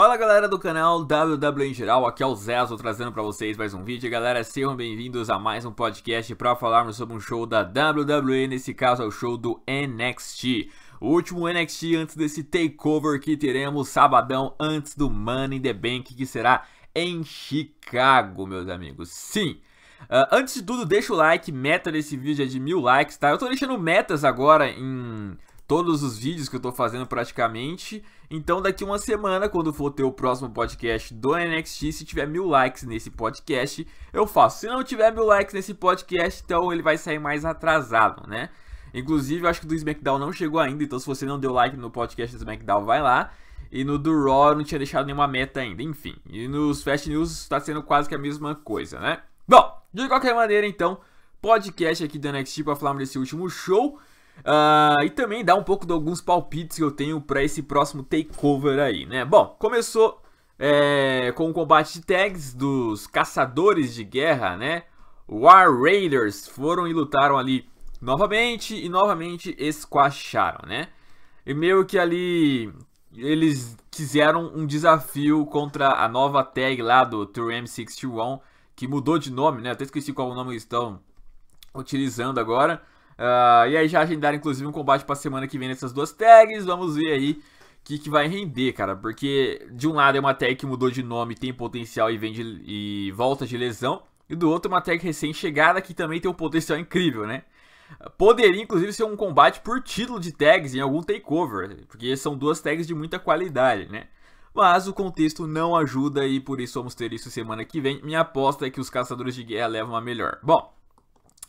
Fala galera do canal WWE em geral, aqui é o Zezo trazendo para vocês mais um vídeo. Galera, sejam bem-vindos a mais um podcast para falarmos sobre um show da WWE, nesse caso é o show do NXT. O último NXT antes desse takeover que teremos sabadão antes do Money in the Bank, que será em Chicago, meus amigos. Sim, Uh, antes de tudo, deixa o like, meta desse vídeo é de mil likes, tá? Eu tô deixando metas agora em todos os vídeos que eu tô fazendo praticamente. Então, daqui uma semana, quando for ter o próximo podcast do NXT, se tiver mil likes nesse podcast, eu faço. Se não tiver mil likes nesse podcast, então ele vai sair mais atrasado, né? Inclusive, eu acho que do SmackDown não chegou ainda, então se você não deu like no podcast do SmackDown, vai lá. E no do Raw não tinha deixado nenhuma meta ainda, enfim. E nos Fast News está sendo quase que a mesma coisa, né? Bom, de qualquer maneira, então, podcast aqui do NXT para falarmos desse último show. Uh, e também dar um pouco de alguns palpites que eu tenho para esse próximo takeover aí, né? Bom, começou é, com o combate de tags dos caçadores de guerra, né? War Raiders foram e lutaram ali novamente e novamente esquacharam, né? E meio que ali eles quiseram um desafio contra a nova tag lá do 3M61, que mudou de nome, né? Até esqueci qual o nome eles estão utilizando agora. Uh, e aí já agendaram, inclusive, um combate pra semana que vem nessas duas tags. Vamos ver aí o que, que vai render, cara. Porque de um lado é uma tag que mudou de nome, tem potencial e, vem de, e volta de lesão. E do outro uma tag recém-chegada que também tem um potencial incrível, né? Poderia, inclusive, ser um combate por título de tags em algum takeover, porque são duas tags de muita qualidade, né? Mas o contexto não ajuda e por isso vamos ter isso semana que vem. Minha aposta é que os caçadores de guerra levam a melhor. Bom,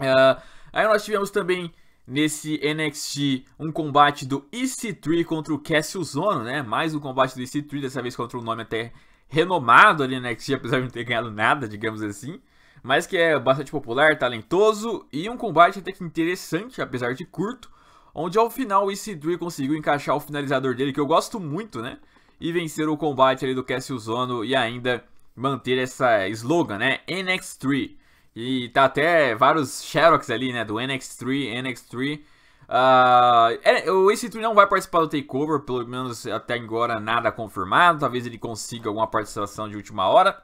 uh, Aí nós tivemos também nesse NXT um combate do EC3 contra o Cassius Zono, né? Mais um combate do EC3, dessa vez contra um nome até renomado ali no NXT, apesar de não ter ganhado nada, digamos assim. Mas que é bastante popular, talentoso e um combate até que interessante, apesar de curto. Onde ao final o EC3 conseguiu encaixar o finalizador dele, que eu gosto muito, né? E vencer o combate ali do Cassius Zono e ainda manter essa slogan, né? NXT. 3 e tá até vários Sherox ali, né? Do NX3, NX3. Uh, o nx 3 não vai participar do Takeover, pelo menos até agora nada confirmado. Talvez ele consiga alguma participação de última hora.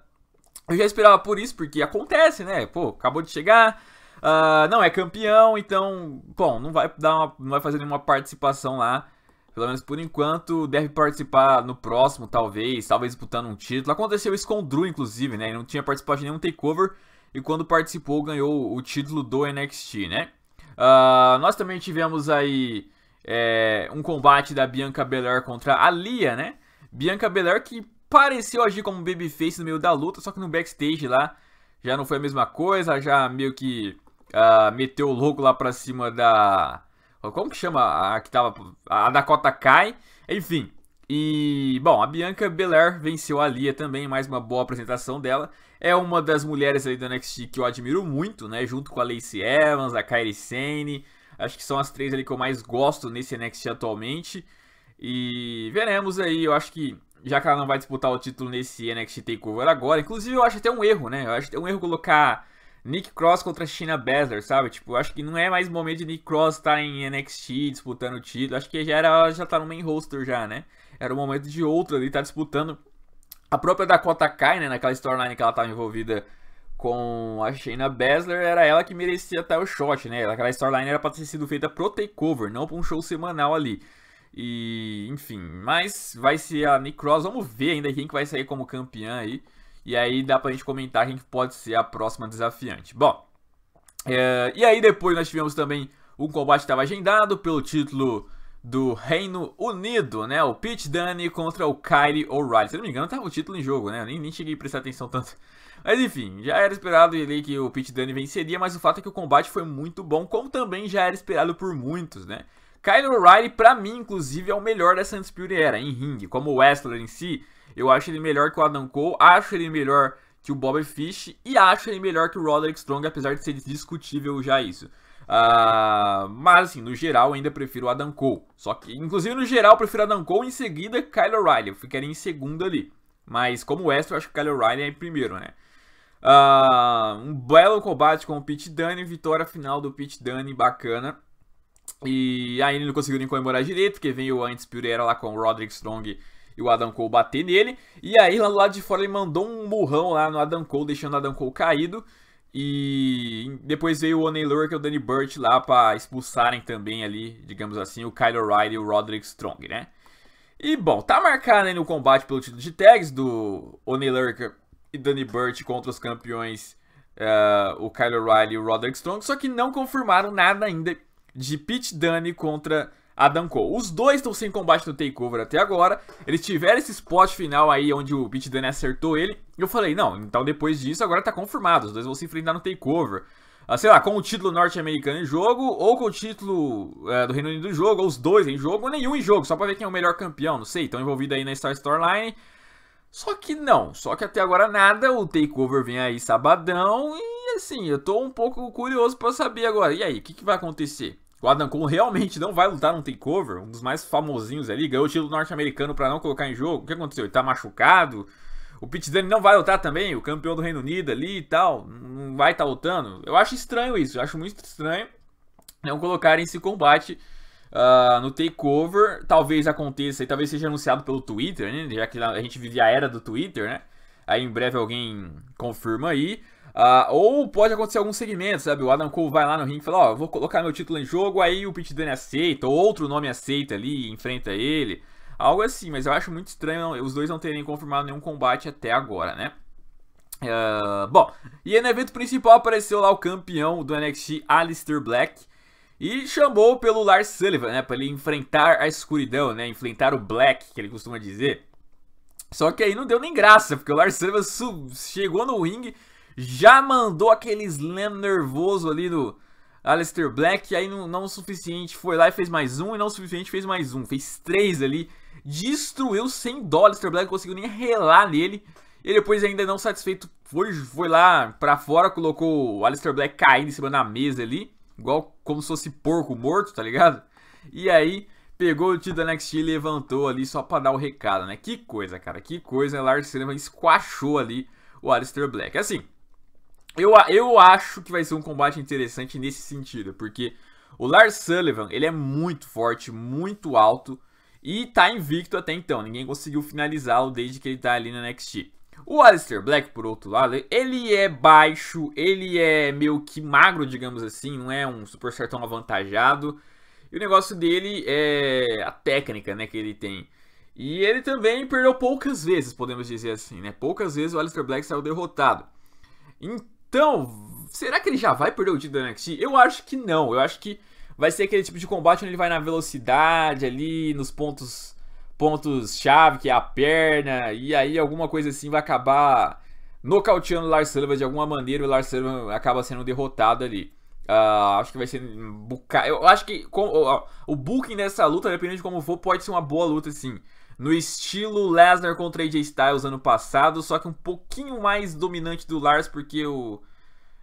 Eu já esperava por isso, porque acontece, né? Pô, acabou de chegar, uh, não é campeão, então, bom, não vai, dar uma, não vai fazer nenhuma participação lá. Pelo menos por enquanto, deve participar no próximo, talvez, talvez disputando um título. Aconteceu isso com o Drew, inclusive, né? Ele não tinha participado de nenhum takeover, e quando participou ganhou o título do NXT, né? Uh, nós também tivemos aí é, um combate da Bianca Belair contra a Lia, né? Bianca Belair que pareceu agir como babyface no meio da luta, só que no backstage lá já não foi a mesma coisa, já meio que uh, meteu o louco lá pra cima da... Como que chama a que tava... A Dakota Kai, enfim... E, bom, a Bianca Belair venceu a Lia também, mais uma boa apresentação dela. É uma das mulheres ali do NXT que eu admiro muito, né? Junto com a Lacey Evans, a Kairi Sane. Acho que são as três ali que eu mais gosto nesse NXT atualmente. E veremos aí, eu acho que já que ela não vai disputar o título nesse NXT TakeOver agora. Inclusive, eu acho até um erro, né? Eu acho até um erro colocar Nick Cross contra China Baszler, sabe? Tipo, eu acho que não é mais momento de Nick Cross estar em NXT disputando o título. Acho que já era, já tá no main roster já, né? Era o momento de outra ali, estar tá disputando. A própria Dakota Kai, né, naquela storyline que ela estava envolvida com a Shayna Baszler, era ela que merecia até o shot, né? Aquela storyline era para ter sido feita pro takeover, não para um show semanal ali. E, enfim, mas vai ser a Nick Cross, vamos ver ainda quem que vai sair como campeã aí. E aí dá pra gente comentar quem que pode ser a próxima desafiante. Bom, é, e aí depois nós tivemos também um combate que estava agendado pelo título do Reino Unido, né? O Pete Dunne contra o Kylie O'Reilly. Se não me engano, tava tá o título em jogo, né? Nem, nem cheguei a prestar atenção tanto. Mas enfim, já era esperado ele que o Pete Dunne venceria, mas o fato é que o combate foi muito bom, como também já era esperado por muitos, né? Kyle O'Reilly, pra mim, inclusive, é o melhor dessa Undisputed Era, em ringue. Como o Wrestler em si, eu acho ele melhor que o Adam Cole, acho ele melhor que o Bobby Fish e acho ele melhor que o Roderick Strong, apesar de ser discutível já isso. Uh, mas, assim, no geral, ainda prefiro o Adam Cole. Só que, inclusive, no geral, prefiro Adam Cole em seguida Kyle O'Reilly. Eu ficaria em segundo ali. Mas, como West, eu acho que Kyle O'Reilly é em primeiro, né? Uh, um belo combate com o Pete Dunne. Vitória final do Pete Dunne, bacana. E aí ele não conseguiu nem comemorar direito, porque veio antes Pureira lá com o Roderick Strong e o Adam Cole bater nele. E aí lá do lado de fora ele mandou um murrão lá no Adam Cole, deixando o Adam Cole caído. E depois veio o Oney Lurk e é o Danny Burt lá para expulsarem também ali, digamos assim, o Kyle O'Reilly e o Roderick Strong, né? E bom, tá marcado aí no combate pelo título de tags do Oney Lurk e Danny Burt contra os campeões uh, o Kyle O'Reilly e o Roderick Strong, só que não confirmaram nada ainda de Pete Dunne contra Adam Cole. Os dois estão sem combate no takeover até agora. Eles tiveram esse spot final aí onde o Pete Dunne acertou ele. E eu falei, não, então depois disso agora tá confirmado. Os dois vão se enfrentar no takeover. Ah, sei lá, com o título norte-americano em jogo, ou com o título é, do Reino Unido em jogo, ou os dois em jogo, ou nenhum em jogo, só pra ver quem é o melhor campeão, não sei, estão envolvidos aí na Star Storyline. Só que não, só que até agora nada, o takeover vem aí sabadão e assim, eu tô um pouco curioso para saber agora. E aí, o que, que vai acontecer? O Adam Cole realmente não vai lutar no takeover, um dos mais famosinhos ali, ganhou o título norte-americano para não colocar em jogo. O que aconteceu? Ele tá machucado. O Pit Dunne não vai lutar também, o campeão do Reino Unido ali e tal, não vai estar tá lutando. Eu acho estranho isso, eu acho muito estranho não colocarem esse combate uh, no takeover. Talvez aconteça e talvez seja anunciado pelo Twitter, né? Já que a gente vive a era do Twitter, né? Aí em breve alguém confirma aí. Uh, ou pode acontecer algum segmento, sabe? O Adam Cole vai lá no ringue e fala, ó, oh, vou colocar meu título em jogo, aí o Pete Dunne aceita, ou outro nome aceita ali, enfrenta ele. Algo assim, mas eu acho muito estranho os dois não terem confirmado nenhum combate até agora, né? Uh, bom, e no evento principal apareceu lá o campeão do NXT, Alistair Black, e chamou pelo Lars Sullivan, né, pra ele enfrentar a escuridão, né, enfrentar o Black, que ele costuma dizer. Só que aí não deu nem graça, porque o Lars Sullivan chegou no ringue, já mandou aquele slam nervoso ali do Aleister Black, e aí não, não o suficiente, foi lá e fez mais um, e não o suficiente fez mais um, fez três ali, destruiu sem dó, Aleister Black não conseguiu nem relar nele, e depois ainda não satisfeito, foi, foi lá pra fora, colocou o Aleister Black caindo em cima da mesa ali, igual como se fosse porco morto, tá ligado? E aí pegou o título da NXT e levantou ali só pra dar o recado, né? Que coisa, cara, que coisa, Lars Sullivan esquachou ali o Aleister Black. Assim, eu, eu acho que vai ser um combate interessante nesse sentido, porque o Lars Sullivan, ele é muito forte, muito alto e tá invicto até então. Ninguém conseguiu finalizá-lo desde que ele tá ali na NXT. O Aleister Black, por outro lado, ele é baixo, ele é meio que magro, digamos assim, não é um super sertão avantajado. E o negócio dele é a técnica, né, que ele tem. E ele também perdeu poucas vezes, podemos dizer assim, né? Poucas vezes o Aleister Black saiu derrotado. Então, será que ele já vai perder o título do NXT? Eu acho que não. Eu acho que vai ser aquele tipo de combate onde ele vai na velocidade ali, nos pontos pontos chave, que é a perna, e aí alguma coisa assim vai acabar nocauteando o Lars Sullivan de alguma maneira, e o Lars Sullivan acaba sendo derrotado ali. Uh, acho que vai ser. Eu acho que com, o, o booking dessa luta, dependendo de como for, pode ser uma boa luta, sim no estilo Lesnar contra AJ Styles ano passado, só que um pouquinho mais dominante do Lars, porque o.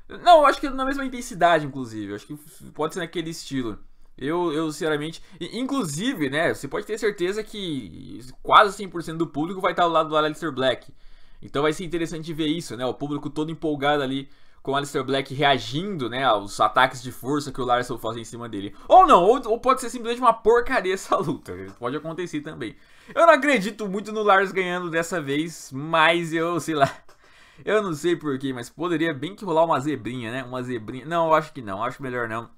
Não, eu acho que na mesma intensidade, inclusive. Eu acho que pode ser naquele estilo. Eu, eu sinceramente. Inclusive, né? Você pode ter certeza que quase 100% do público vai estar ao lado do Aleister Black. Então vai ser interessante ver isso, né? O público todo empolgado ali com o Alistair Black reagindo, né, aos ataques de força que o Larson faz em cima dele. Ou não, ou, ou, pode ser simplesmente uma porcaria essa luta. Pode acontecer também. Eu não acredito muito no Lars ganhando dessa vez, mas eu, sei lá. Eu não sei porquê, mas poderia bem que rolar uma zebrinha, né? Uma zebrinha. Não, eu acho que não, acho melhor não.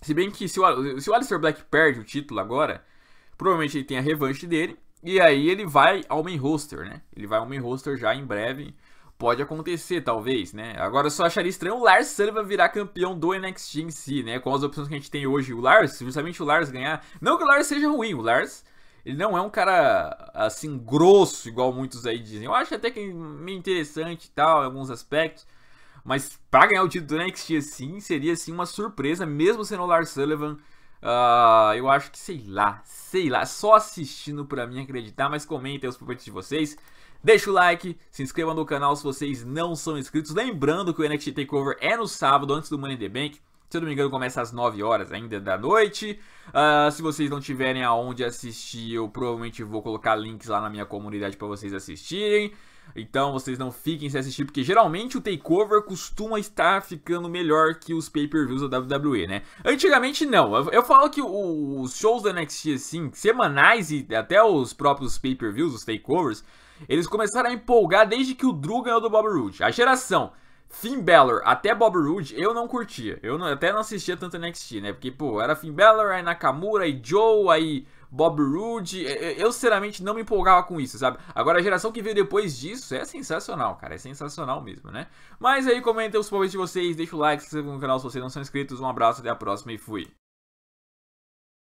Se bem que se o, se o Alistair Black perde o título agora, provavelmente ele tem a revanche dele. E aí ele vai ao main roster, né? Ele vai ao main roster já em breve pode acontecer, talvez, né? Agora eu só acharia estranho o Lars Sullivan virar campeão do NXT em si, né? Com as opções que a gente tem hoje, o Lars, justamente o Lars ganhar. Não que o Lars seja ruim, o Lars. Ele não é um cara assim grosso, igual muitos aí dizem. Eu acho até que é meio interessante e tal, em alguns aspectos. Mas para ganhar o título do NXT assim, seria assim uma surpresa, mesmo sendo o Lars Sullivan Uh, eu acho que, sei lá, sei lá, só assistindo pra mim acreditar, mas comentem os palpites de vocês. Deixa o like, se inscreva no canal se vocês não são inscritos. Lembrando que o NXT Takeover é no sábado, antes do Money in the Bank. Se eu não me engano, começa às 9 horas ainda da noite. Uh, se vocês não tiverem aonde assistir, eu provavelmente vou colocar links lá na minha comunidade para vocês assistirem. Então vocês não fiquem sem assistir, porque geralmente o takeover costuma estar ficando melhor que os pay-per-views da WWE, né? Antigamente não. Eu, eu falo que o, os shows da NXT, assim, semanais e até os próprios pay-per-views, os takeovers, eles começaram a empolgar desde que o Drew ganhou do Bob Roode. A geração Finn Balor até Bob Roode, eu não curtia. Eu não, até não assistia tanto NXT, né? Porque, pô, era Finn Balor, aí Nakamura, aí Joe, aí Bob Rude. É, é, eu, sinceramente, não me empolgava com isso, sabe? Agora, a geração que veio depois disso é sensacional, cara. É sensacional mesmo, né? Mas aí, comentem os palpites de vocês, deixa o like, se inscreva no canal se vocês não são inscritos. Um abraço, até a próxima e fui.